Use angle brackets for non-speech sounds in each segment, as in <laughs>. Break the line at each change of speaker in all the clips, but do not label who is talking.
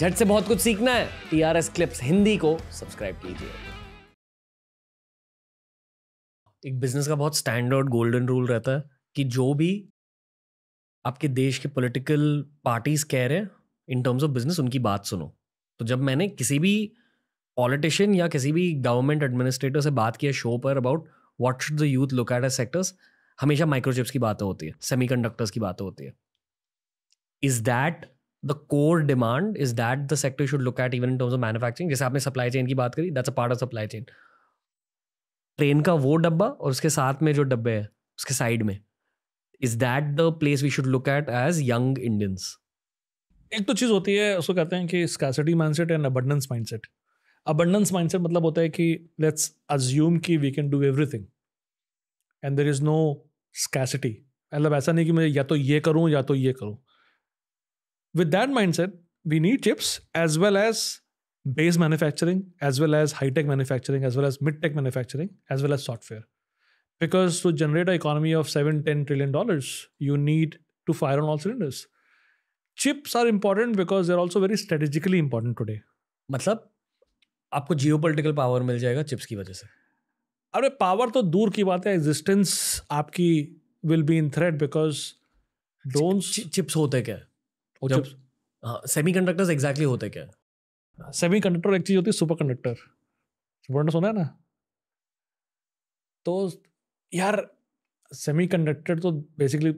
झट से बहुत कुछ सीखना है T R S clips Hindi को सब्सक्राइब कीजिए एक बिजनेस का बहुत स्टैंडर्ड गोल्डन रूल रहता है कि जो भी आपके देश के पॉलिटिकल पार्टीज कह रहे हैं इन टर्म्स ऑफ बिजनेस उनकी बात सुनो तो जब मैंने किसी भी पॉलिटिशियन या किसी भी गवर्नमेंट एडमिनिस्ट्रेटर से बात किया शो पर about what should the youth look at sectors हमेशा माइक्रोचिप्स की बातें होती है सेमी की बातें होती है is that the core demand is that the sector should look at even in terms of manufacturing जैसे आपने सप्लाई चेन की बात करी that's a part of supply chain train का वो डब्बा और उसके साथ में जो डब्बे हैं उसके साइड में is that the place we should look at as young Indians
एक तो चीज़ होती है उसको कहते हैं कि scarcity mindset and abundance mindset abundance mindset मतलब होता है कि लेट्स अज्यूम कि we can do everything and there is no scarcity मतलब ऐसा नहीं कि मैं या तो ये करूँ या तो ये करूँ with that mindset, we need chips as well as base manufacturing, as well as high tech manufacturing, as well as mid tech manufacturing, as well as software. Because to generate an economy of seven, ten trillion dollars, you need to fire on all cylinders. Chips are important because they're also very strategically important today. मतलब आपको geo political power मिल जाएगा chips की वजह से अरे power तो दूर की बात है एग्जिस्टेंस आपकी will be in thread because don't chips होते क्या और सेमी कंडक्टर एग्जैक्टली होते क्या सेमी कंडक्टर एक चीज़ होती है सुपर कंडक्टर सुना है ना तो यार सेमी कंडक्टर तो बेसिकली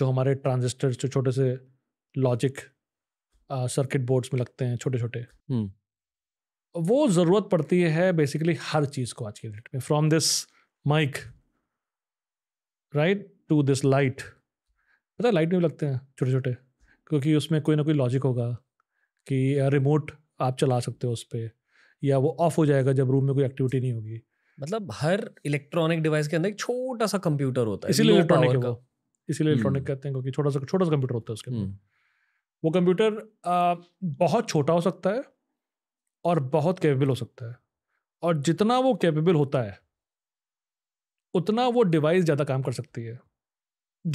जो हमारे ट्रांजिस्टर जो छोटे से लॉजिक सर्किट बोर्ड्स में लगते हैं छोटे छोटे
हम्म।
वो ज़रूरत पड़ती है बेसिकली हर चीज़ को आज के डेट में from this mic right to this light पता है लाइट में भी लगते हैं छोटे छोटे क्योंकि उसमें कोई ना कोई लॉजिक होगा कि रिमोट आप चला सकते हो उस पर या वो ऑफ हो जाएगा जब रूम में कोई एक्टिविटी नहीं
होगी मतलब हर इलेक्ट्रॉनिक डिवाइस के अंदर एक छोटा सा कंप्यूटर होता है इसीलिए इलेक्ट्रॉनिक है वो
इसीलिए इलेक्ट्रॉनिक हम्म। कहते हैं क्योंकि छोटा सा छोटा सा कंप्यूटर होता है उसके अंदर हम्म।
वो कंप्यूटर
बहुत छोटा हो सकता है और बहुत कैपेबल हो सकता है और जितना वो कैपेबल होता है उतना वो डिवाइस ज़्यादा काम कर सकती है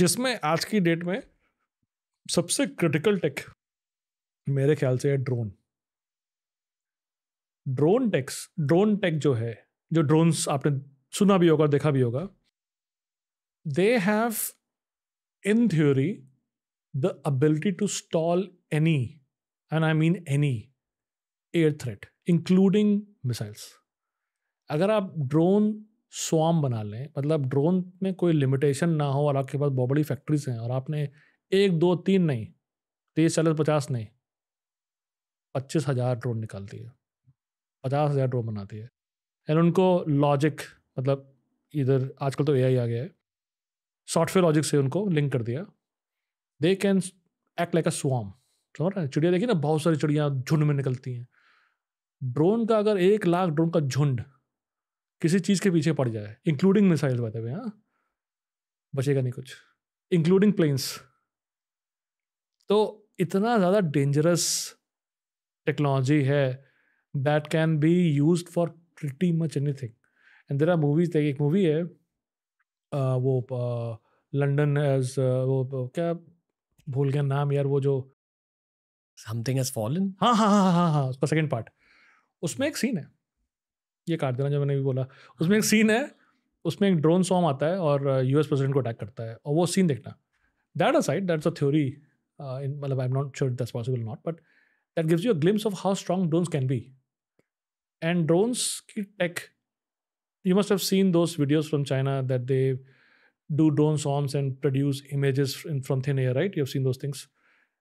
जिसमें आज की डेट में सबसे क्रिटिकल टेक मेरे ख्याल से है drone drone techs drone tech जो है जो ड्रोन्स आपने सुना भी होगा देखा भी होगा they have in theory the ability to stall any and I mean any air threat including missiles अगर आप ड्रोन स्वाम बना लें मतलब ड्रोन में कोई लिमिटेशन ना हो और आपके पास बहुत बड़ी फैक्ट्रीज हैं और आपने एक दो तीन नहीं तीस चालीस पचास नहीं पच्चीस हज़ार ड्रोन निकालती है पचास हज़ार ड्रोन बनाती है एंड उनको लॉजिक मतलब इधर आजकल तो ए आ गया है सॉफ्टवेयर लॉजिक से उनको लिंक कर दिया they can act like a swarm समझ रहे चिड़िया देखी ना बहुत सारी चिड़िया झुंड में निकलती हैं ड्रोन का अगर एक लाख ड्रोन का झुंड किसी चीज़ के पीछे पड़ जाए इंक्लूडिंग मिसाइल बताए हुए हाँ बचेगा नहीं कुछ इंक्लूडिंग प्लेन्स तो इतना ज़्यादा डेंजरस टेक्नोलॉजी है that can be use for pretty much any thing and there are movies एक मूवी है वो लंडन एज वो क्या भूल गया नाम यार वो जो समथिंग हैज फॉलन हाँ हाँ हाँ हाँ हाँ उसका सेकेंड पार्ट उसमें एक सीन है ये काट देना जो मैंने भी बोला उसमें एक सीन है उसमें एक ड्रोन सॉम आता है और यूएस प्रेसिडेंट को अटैक करता है और वो सीन देखना that a side that's a theory Uh, in, well, I'm not sure if that's possible or not, but that gives you a glimpse of how strong drones can be. And drones tech, you must have seen those videos from China that they do drone swarms and produce images in, from thin air, right? You've seen those things.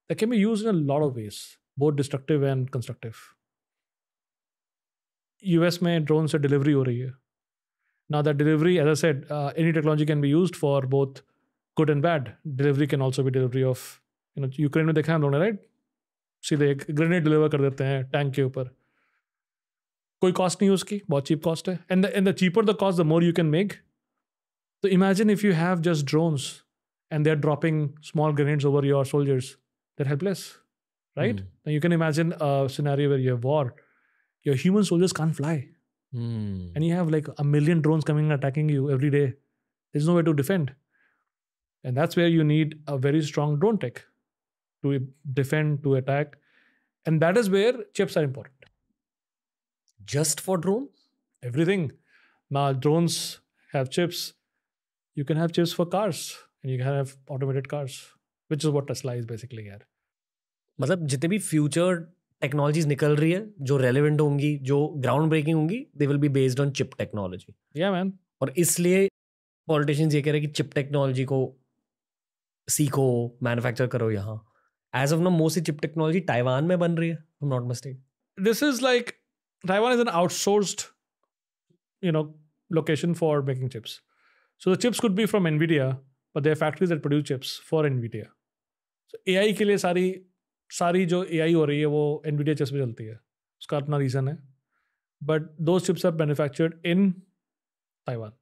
That can be used in a lot of ways, both destructive and constructive. US में drones से delivery हो रही है ना delivery, as I said, said uh, any technology can be used for both good and bad. Delivery can also be delivery of you know Ukraine में देखा हम लोगों ने राइट सीधे एक ग्रेनेड डिलीवर कर देते हैं टैंक के ऊपर कोई कॉस्ट नहीं उसकी बहुत चीप कॉस्ट है and and the cheaper the cost the more you can make तो imagine if you have just drones and they are dropping small grenades over your soldiers there helpless right you can imagine scenario where you have war your human soldiers can fly and you have like a million drones coming attacking you every day there is no way to defend and that's where you need a very strong drone tech to defend to attack and that is where chips are important just for drones everything now drones have chips you can have chips for cars and you can have automated cars which is what tesla is basically here
मतलब जितने भी future technologies निकल रही है जो relevant होंगी जो ground breaking होंगी they will be based on chip technology या मैन और इसलिए पॉलिटिशियंस ये कह रहे हैं कि चिप टेक्नोलॉजी को सीखो मैन्युफैक्चर करो यहाँ as of now mostly chip technology Taiwan में बन रही है not mistake this is like Taiwan is an outsourced
you know location for making chips so the chips could be from nvidia but there factories factories produce chips for Nvidia so A I के लिए सारी सारी जो आई हो रही है वो nvidia chips में चलती है उसका अपना रीजन है but though chips are manufactured in Taiwan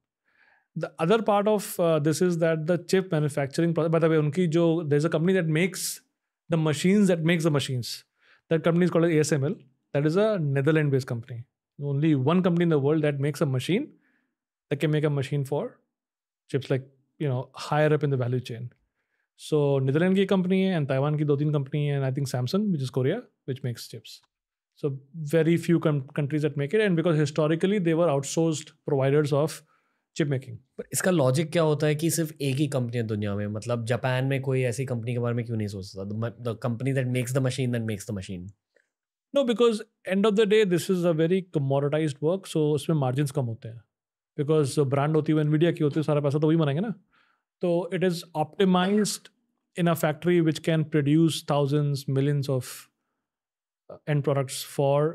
the other part of this is that the chip manufacturing उनकी जो there is a company that makes the machines that makes the machines. That company is called ASML. That is a Netherlands-based company. Only one company in the world that makes a machine that can make a machine for chips like you know higher up in the value chain. So Netherlands company and Taiwan की दो company and I think Samsung which is Korea which makes chips. So very few com- countries that make it and because historically they were outsourced
providers of chip making पर इसका logic क्या होता है कि सिर्फ एक ही कंपनी है दुनिया में मतलब जापान में कोई ऐसी कंपनी के बारे में क्यों नहीं सोचता the company that makes the machine that makes the machine
no because end of the day this is a very commoditize work so उसमें मार्जिन कम होते हैं बिकॉज ब्रांड होती है एनवीडिया की होती है सारा पैसा तो वही बनाएंगे ना तो it is optimize in a factory which can produce thousands millions of and products for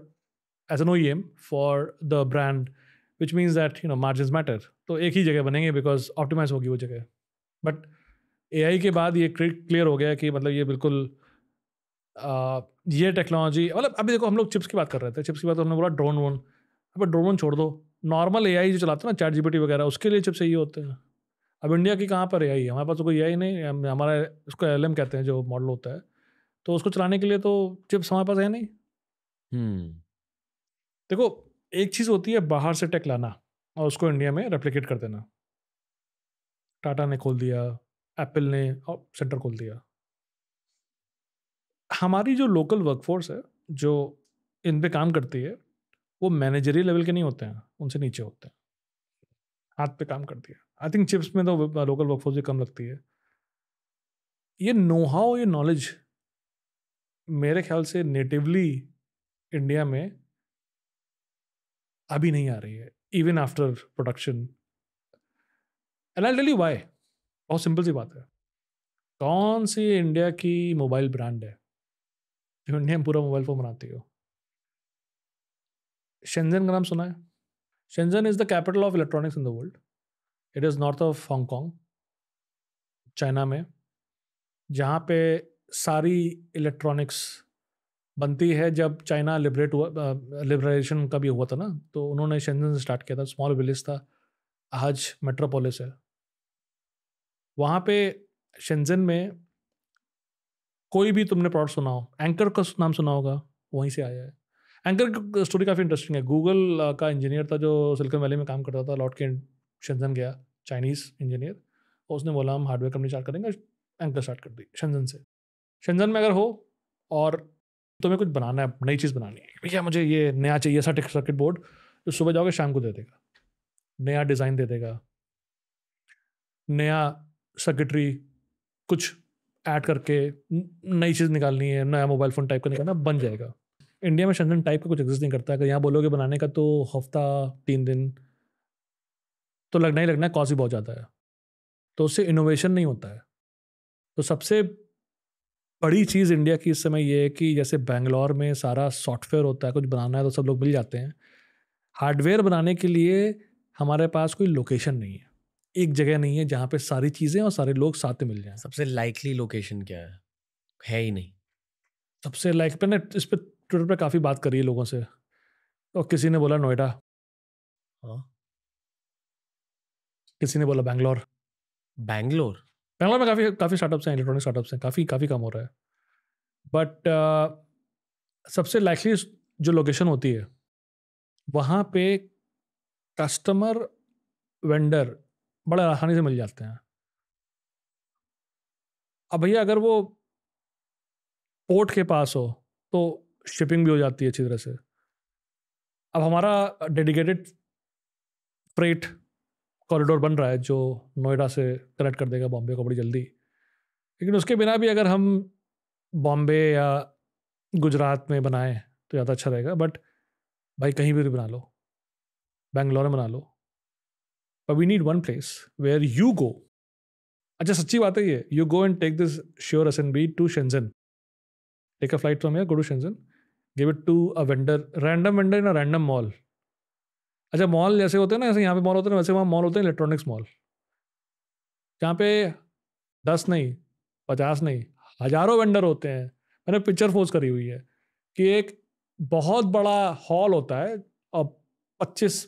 as an O M for the brand which means that you know margin matter तो एक ही जगह बनेंगे बिकॉज ऑप्टिमाइज होगी वो जगह but ए के बाद ये क्लियर हो गया कि मतलब ये बिल्कुल ये टेक्नोलॉजी मतलब अभी देखो हम लोग चिप्स की बात कर रहे थे चिप्स की बात तो हमने बोला ड्रोन वोन अब ड्रोन वोन छोड़ दो नॉर्मल ए जो चलाते हैं ना चैट जी वगैरह उसके लिए चिप्स यही होते हैं अब इंडिया की कहाँ पर ए है हमारे पास तो कोई ए नहीं हमारा उसको एल कहते हैं जो मॉडल होता है तो उसको चलाने के लिए तो चिप्स हमारे पास है नहीं हम्म। देखो एक चीज़ होती है बाहर से टेक लाना और उसको इंडिया में रेप्लिकेट कर देना टाटा ने खोल दिया एप्पल ने और सेंटर खोल दिया हमारी जो लोकल वर्कफोर्स है जो इन पे काम करती है वो मैनेजरी लेवल के नहीं होते हैं उनसे नीचे होते हैं हाथ पे काम करती है आई थिंक चिप्स में तो लोकल वर्कफोर्स भी कम लगती है ये नो हाउ ये नॉलेज मेरे ख्याल से नेटिवली इंडिया में अभी नहीं आ रही है even after production and I tell you why बहुत सिंपल सी बात है कौन सी इंडिया की मोबाइल ब्रांड है जो इंडिया में पूरा मोबाइल फ़ोन बनाती हो शेंजन का नाम सुना है Shenzhen is the capital of electronics in the world it is north of Hong Kong China में जहाँ पे सारी इलेक्ट्रॉनिक्स बनती है जब चाइना लिबरेट हुआ लिबरेशन का भी हुआ था ना तो उन्होंने शेंजन से स्टार्ट किया था स्मॉल विलेज था आज मेट्रोपोलिस है वहाँ पे शेंजन में कोई भी तुमने प्रोडक्ट सुना हो एंकर का नाम सुना होगा वहीं से आया है एंकर की स्टोरी काफ़ी इंटरेस्टिंग है गूगल का इंजीनियर था जो सिल्कन वैली में काम करता था लौट के शेंजन गया चाइनीज़ इंजीनियर और उसने बोला हम हार्डवेयर कंपनी स्टार्ट करेंगे एंकर स्टार्ट कर दी शेंजन से शेंजन में अगर हो और तो मैं कुछ बनाना है नई चीज़ बनानी है भैया मुझे ये नया चाहिए ऐसा टिक सर्किट बोर्ड जो तो सुबह जाओगे शाम को दे देगा नया डिज़ाइन दे देगा नया सर्किटरी कुछ ऐड करके नई चीज़ निकालनी है नया मोबाइल फ़ोन टाइप का निकालना बन जाएगा इंडिया में शंजन टाइप का कुछ एग्जिस्ट नहीं करता अगर यहाँ बोलोगे बनाने का तो हफ्ता तीन दिन तो लगना ही लगना है कॉस्ट भी बहुत ज़्यादा है तो उससे इनोवेशन नहीं होता है तो सबसे बड़ी चीज़ इंडिया की इस समय ये है कि जैसे बेंगलोर में सारा सॉफ्टवेयर होता है कुछ बनाना है तो सब लोग मिल जाते हैं हार्डवेयर बनाने के लिए हमारे पास कोई लोकेशन नहीं है एक जगह नहीं है जहाँ पे सारी चीज़ें और सारे लोग साथ में मिल जाएं सबसे लाइकली लोकेशन क्या है है ही नहीं सबसे लाइक मैंने इस पर ट्विटर पर काफ़ी बात करी है लोगों से और किसी ने बोला नोएडा हाँ किसी ने बोला बैंगलोर बैंगलोर बैंगलोर में काफ़ी काफ़ी स्टार्टअप्स हैं इलेक्ट्रॉनिक स्टार्टअप्स हैं काफ़ी काफ़ी कम हो रहा है बट uh, सबसे लाइकली जो लोकेशन होती है वहाँ पे कस्टमर वेंडर बड़े आसानी से मिल जाते हैं अब भैया अगर वो पोर्ट के पास हो तो शिपिंग भी हो जाती है अच्छी तरह से अब हमारा डेडिकेटेड फ्रेट कॉरिडोर बन रहा है जो नोएडा से कनेक्ट कर देगा बॉम्बे को बड़ी जल्दी लेकिन उसके बिना भी अगर हम बॉम्बे या गुजरात में बनाएं तो ज़्यादा अच्छा रहेगा बट भाई कहीं भी बना लो बेंगलोर में बना लो but we need one place where you go अच्छा सच्ची बात है ये you go and take this sure S N B to Shenzhen take a flight from here go to Shenzhen give it to a vendor random vendor in a random mall अच्छा mall जैसे होते हैं ना जैसे यहाँ पे mall होते हैं वैसे वहाँ मॉल होते हैं इलेक्ट्रॉनिक्स मॉल जहाँ पे दस नहीं पचास नहीं हजारों वेंडर होते हैं मैंने पिक्चर फोज करी हुई है कि एक बहुत बड़ा हॉल होता है और पच्चीस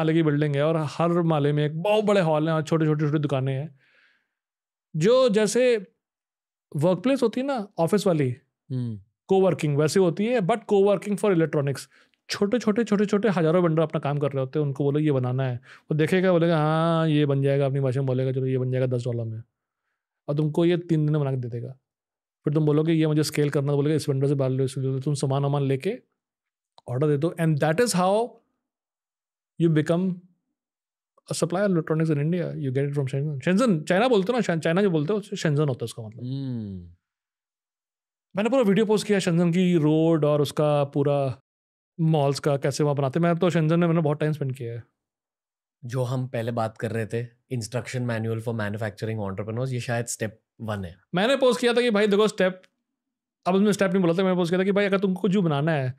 माले की बिल्डिंग है और हर माले में एक बहुत बड़े हॉल हैं छोटे छोटे छोटी दुकानें हैं जो जैसे वर्क प्लेस होती है ना ऑफिस वाली कोवर्किंग हम्म। वैसे होती है बट कोवर्किंग फॉर इलेक्ट्रॉनिक्स छोटे छोटे छोटे छोटे हज़ारों वेंडर अपना काम कर रहे होते हैं उनको बोलो ये बनाना है वो देखेगा बोलेगा हाँ ये बन जाएगा अपनी भाषा में बोलेगा चलो ये बन जाएगा दस डॉलर में और तुमको ये तीन दिन में बना के दे देगा फिर तुम बोलोगे ये मुझे स्केल करना तो बोलेगा इस वेंडर से बाल लो इसलिए तुम सामान वामान लेके ऑर्डर दे दो and that is how you become supply electronics in India you get it from Shenzhen Shenzhen China बोलते हो ना चाइना जो बोलते हो शेंजन होता है उसका मतलब hmm. मैंने पूरा वीडियो पोस्ट किया शेंजन की रोड और
उसका पूरा मॉल्स का कैसे वहाँ बनाते मैं तो शंजन में मैंने बहुत टाइम स्पेंड किया है जो हम पहले बात कर रहे थे instruction manual for manufacturing entrepreneurs ये शायद स्टेप वन है मैंने पोस्ट किया था कि भाई देखो स्टेप अब उसमें स्टेप नहीं बोला था मैंने पोस्ट किया था कि भाई अगर तुमको कुछ बनाना है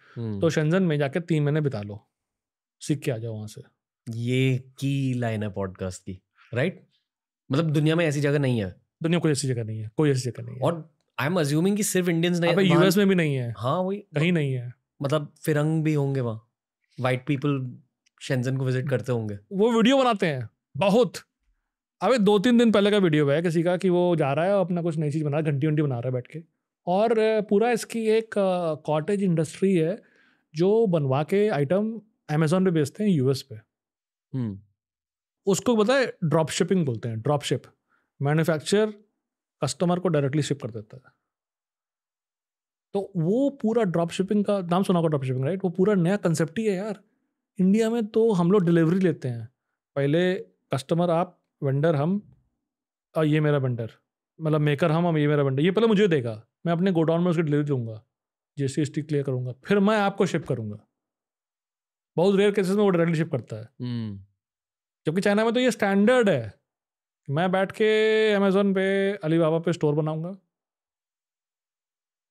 तो शंजन हम्म। में जाके तीन महीने बिता लो सीख के आ जाओ वहाँ से ये की लाइन है पॉडकास्ट की राइट मतलब दुनिया में ऐसी जगह नहीं है दुनिया कोई ऐसी जगह नहीं है कोई ऐसी जगह नहीं है और आई एम अज्यूमिंग कि सिर्फ इंडियंस नहीं यूएस में भी नहीं है हाँ वही कहीं नहीं है मतलब फिरंग भी होंगे वहाँ वाइट पीपल शेंजन को विजिट करते होंगे वो वीडियो बनाते
हैं बहुत अबे दो तीन दिन पहले का वीडियो है किसी का कि वो जा रहा है और अपना कुछ नई चीज़ बना रहा है घंटी वंटी बना रहा है बैठ के और पूरा इसकी एक कॉटेज इंडस्ट्री है जो बनवा के आइटम अमेजोन पे बेचते हैं यूएस पे
हम्म।
उसको पता है ड्रॉप शिपिंग बोलते हैं ड्रॉप शिप मैन्युफैक्चर कस्टमर को डायरेक्टली शिप कर देता है तो वो पूरा ड्रॉप शिपिंग का नाम सुना होगा ड्रॉप शिपिंग राइट वो पूरा नया कंसेप्ट ही है यार इंडिया में तो हम लोग डिलीवरी लेते हैं पहले कस्टमर आप वेंडर हम और ये मेरा वेंडर मतलब मेकर हम हम ये मेरा वेंडर ये पहले मुझे देगा मैं अपने गोडाउन में उसकी डिलीवरी दूंगा जी एस टी क्लियर करूंगा फिर मैं आपको शिप करूंगा बहुत रेयर केसेस में वो डायरेक्टली शिप करता है hmm. जबकि चाइना में तो ये स्टैंडर्ड है मैं बैठ के अमेजोन पे अली बाबा पे स्टोर बनाऊंगा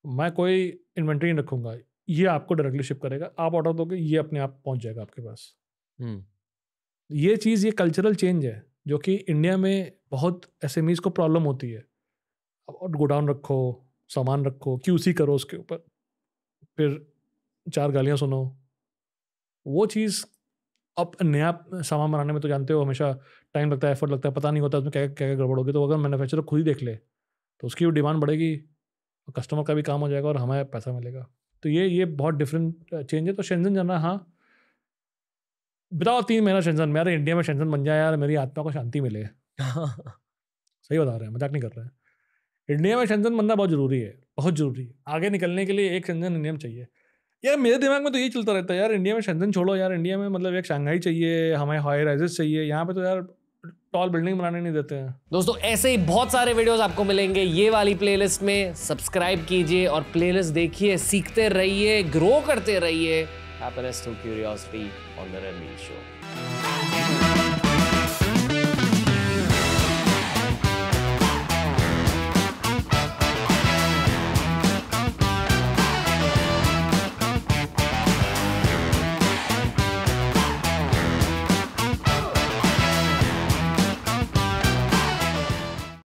मैं कोई इन्वेंट्री नहीं रखूंगा ये आपको डायरेक्टली शिप करेगा आप ऑर्डर दोगे ये अपने आप पहुंच जाएगा आपके पास ये चीज़ ये कल्चरल चेंज है जो कि इंडिया में बहुत एस को प्रॉब्लम होती है गोडाउन रखो सामान रखो क्यूसी करो उसके ऊपर फिर चार गालियाँ सुनो वो चीज़ अब नया सामान बनाने में तो जानते हो हमेशा टाइम लगता है एफर्ट लगता है पता नहीं होता उसमें क्या क्या क्या गड़बड़ होगी तो अगर मैन्युफैक्चरर खुद ही देख ले तो उसकी भी डिमांड बढ़ेगी कस्टमर का भी काम हो जाएगा और हमारा पैसा मिलेगा तो ये ये बहुत डिफरेंट चेंज है तो शेंजन जाना हाँ बताओ तीन महीना शेंजन मेरे इंडिया में शेंजन बन जाए यार मेरी आत्मा को शांति मिले <laughs> सही बता रहे हैं मजाक नहीं कर रहे हैं इंडिया में शेंजन बनना बहुत जरूरी है बहुत जरूरी है आगे निकलने के लिए एक शेंजन इंडिया में चाहिए यार मेरे दिमाग में तो यही चलता रहता है यार इंडिया में शेंजन छोड़ो यार इंडिया में मतलब एक शंघाई चाहिए हमें हाई राइजेस चाहिए यहाँ पे तो यार टॉल बिल्डिंग बनाने नहीं देते हैं
दोस्तों ऐसे ही बहुत सारे वीडियोस आपको मिलेंगे ये वाली प्लेलिस्ट में सब्सक्राइब कीजिए और प्लेलिस्ट देखिए सीखते रहिए ग्रो करते रहिए happiness through curiosity on the Ranveer show